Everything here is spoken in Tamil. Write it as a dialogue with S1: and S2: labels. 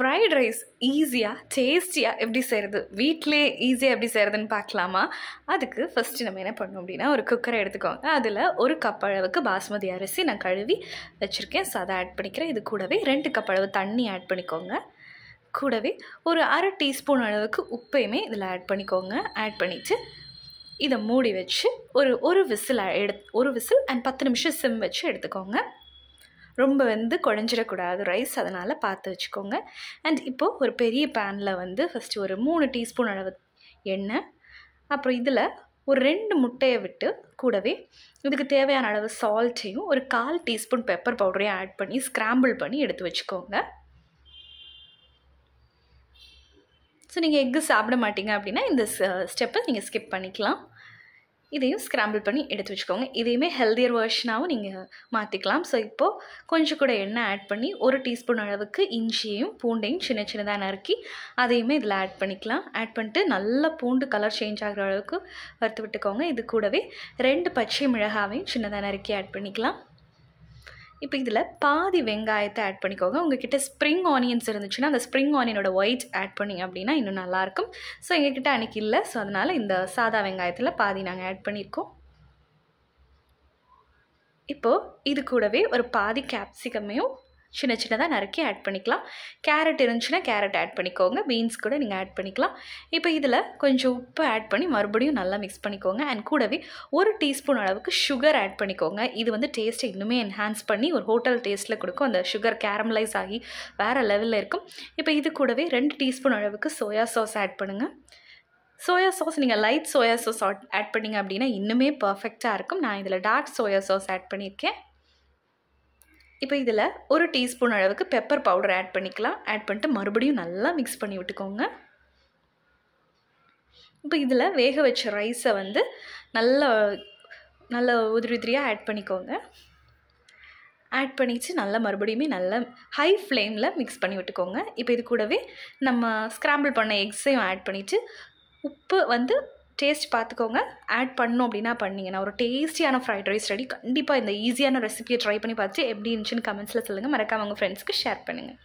S1: ஃப்ரைட் ரைஸ் ஈஸியாக டேஸ்டியாக எப்படி செய்கிறது வீட்டிலே ஈஸியாக எப்படி செய்கிறதுன்னு பார்க்கலாமா அதுக்கு ஃபஸ்ட்டு நம்ம என்ன பண்ணணும் அப்படின்னா ஒரு குக்கரை எடுத்துக்கோங்க அதில் ஒரு கப் அளவுக்கு பாஸ்மதி அரிசி நான் கழுவி வச்சுருக்கேன் ஸோ அதை ஆட் பண்ணிக்கிறேன் இது கூடவே ரெண்டு கப் அளவு தண்ணி ஆட் பண்ணிக்கோங்க கூடவே ஒரு அரை டீஸ்பூன் அளவுக்கு உப்பையுமே இதில் ஆட் பண்ணிக்கோங்க ஆட் பண்ணிவிட்டு இதை மூடி வச்சு ஒரு ஒரு விசில் எடு ஒரு விசில் அண்ட் பத்து நிமிஷம் சிம் வச்சு எடுத்துக்கோங்க ரொம்ப வந்து குழஞ்சிடக்கூடாது ரைஸ் அதனால் பார்த்து வச்சுக்கோங்க அண்ட் இப்போது ஒரு பெரிய பேனில் வந்து ஃபஸ்ட்டு ஒரு மூணு டீஸ்பூன் அளவு எண்ணெய் அப்புறம் இதில் ஒரு ரெண்டு முட்டையை விட்டு கூடவே இதுக்கு தேவையான அளவு சால்ட்டையும் ஒரு கால் டீஸ்பூன் பெப்பர் பவுடரையும் ஆட் பண்ணி ஸ்க்ராம்பிள் பண்ணி எடுத்து வச்சுக்கோங்க ஸோ நீங்கள் எக்கு சாப்பிட மாட்டீங்க அப்படின்னா இந்த ஸ்டெப்பை நீங்கள் ஸ்கிப் பண்ணிக்கலாம் இதையும் ஸ்க்ராம்பிள் பண்ணி எடுத்து வச்சுக்கோங்க இதையுமே ஹெல்தியர் வேர்ஷனாகவும் நீங்கள் மாற்றிக்கலாம் ஸோ இப்போது கொஞ்சம் கூட எண்ணெய் ஆட் பண்ணி ஒரு டீஸ்பூன் அளவுக்கு இஞ்சியையும் பூண்டையும் சின்ன சின்னதாக நறுக்கி அதையுமே இதில் ஆட் பண்ணிக்கலாம் ஆட் பண்ணிட்டு நல்லா பூண்டு கலர் சேஞ்ச் ஆகிற அளவுக்கு வறுத்து விட்டுக்கோங்க இது கூடவே ரெண்டு பச்சை மிளகாவையும் சின்னதாக நறுக்கி ஆட் பண்ணிக்கலாம் இப்போ இதில் பாதி வெங்காயத்தை ஆட் பண்ணிக்கோங்க உங்ககிட்ட ஸ்ப்ரிங் ஆனியன்ஸ் இருந்துச்சுன்னா அந்த ஸ்ப்ரிங் ஆனியனோட ஒயிட் ஆட் பண்ணிங்க அப்படின்னா இன்னும் நல்லாயிருக்கும் ஸோ எங்ககிட்ட அன்றைக்கி இல்லை ஸோ அதனால் இந்த சாதா வெங்காயத்தில் பாதி நாங்கள் ஆட் பண்ணியிருக்கோம் இப்போது இது கூடவே ஒரு பாதி கேப்சிகமையும் சின்ன சின்னதாக நறுக்கி ஆட் பண்ணிக்கலாம் கேரட் இருந்துச்சுன்னா கேரட் ஆட் பண்ணிக்கோங்க பீன்ஸ் கூட நீங்கள் ஆட் பண்ணிக்கலாம் இப்போ இதில் கொஞ்சம் உப்பு ஆட் பண்ணி மறுபடியும் நல்லா மிக்ஸ் பண்ணிக்கோங்க அண்ட் கூடவே ஒரு டீஸ்பூன் அளவுக்கு சுகர் ஆட் பண்ணிக்கோங்க இது வந்து டேஸ்ட்டை இன்னுமே என்ஹான்ஸ் பண்ணி ஒரு ஹோட்டல் டேஸ்ட்டில் கொடுக்கும் அந்த சுகர் கேரமலைஸ் ஆகி வேறு லெவலில் இருக்கும் இப்போ இது கூடவே ரெண்டு டீஸ்பூன் அளவுக்கு சோயா சாஸ் ஆட் பண்ணுங்கள் சோயா சாஸ் நீங்கள் light soya sauce add add பண்ணிங்க அப்படின்னா இன்னுமே பர்ஃபெக்டாக இருக்கும் நான் இதில் டார்க் சோயா சாஸ் ஆட் பண்ணியிருக்கேன் இப்போ இதில் ஒரு டீஸ்பூன் அளவுக்கு பெப்பர் பவுடர் ஆட் பண்ணிக்கலாம் ஆட் பண்ணிட்டு மறுபடியும் நல்லா மிக்ஸ் பண்ணி விட்டுக்கோங்க இப்போ இதில் வேக வச்ச ரைஸை வந்து நல்லா நல்லா உதிரி உதிரியாக ஆட் பண்ணிக்கோங்க ஆட் பண்ணிச்சு நல்லா மறுபடியுமே நல்லா ஹை ஃப்ளேமில் மிக்ஸ் பண்ணி விட்டுக்கோங்க இப்போ இது கூடவே நம்ம ஸ்க்ராம்பிள் பண்ண எக்ஸையும் ஆட் பண்ணிவிட்டு உப்பு வந்து டேஸ்ட் பார்த்துக்கோங்க ஆட் பண்ணும் அப்படின்னா பண்ணிங்கன்னா ஒரு டேஸ்டியான ஃப்ரைட் ரைஸ் ரெடி கண்டிப்பாக இந்த ஈஸியான ரெசிபியை ட்ரை பண்ணி பார்த்து எப்படி இருந்துச்சுன்னு கமெண்ட்ஸில் சொல்லுங்கள் மறக்காம உங்கள் ஃப்ரெண்ட்ஸ்க்கு ஷேர் பண்ணுங்கள்